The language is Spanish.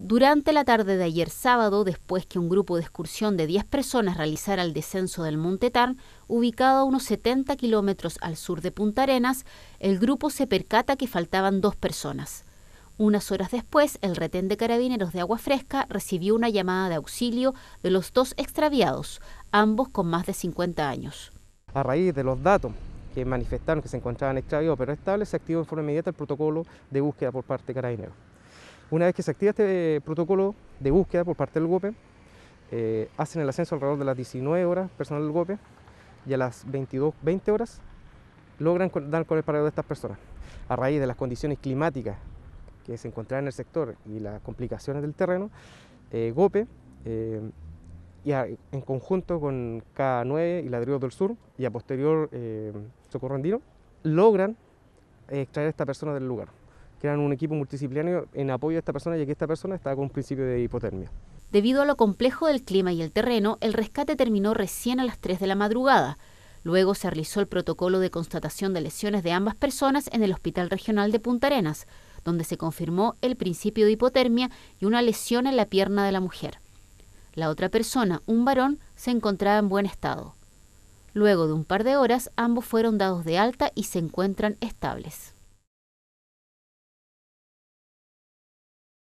Durante la tarde de ayer sábado, después que un grupo de excursión de 10 personas realizara el descenso del Monte Tarn, ubicado a unos 70 kilómetros al sur de Punta Arenas, el grupo se percata que faltaban dos personas. Unas horas después, el retén de carabineros de Agua Fresca recibió una llamada de auxilio de los dos extraviados, ambos con más de 50 años. A raíz de los datos que manifestaron que se encontraban extraviados pero estables, se activó en forma inmediata el protocolo de búsqueda por parte de carabineros. Una vez que se activa este eh, protocolo de búsqueda por parte del GOPE, eh, hacen el ascenso alrededor de las 19 horas personal del GOPE y a las 22, 20 horas logran dar con el paradero de estas personas. A raíz de las condiciones climáticas que se encontraban en el sector y las complicaciones del terreno, eh, GOPE y en conjunto con K9 y Ladrillos del Sur y a posterior Socorro Andino, logran extraer a esta persona del lugar crean un equipo multidisciplinario en apoyo a esta persona, ya que esta persona estaba con un principio de hipotermia. Debido a lo complejo del clima y el terreno, el rescate terminó recién a las 3 de la madrugada. Luego se realizó el protocolo de constatación de lesiones de ambas personas en el Hospital Regional de Punta Arenas, donde se confirmó el principio de hipotermia y una lesión en la pierna de la mujer. La otra persona, un varón, se encontraba en buen estado. Luego de un par de horas, ambos fueron dados de alta y se encuentran estables.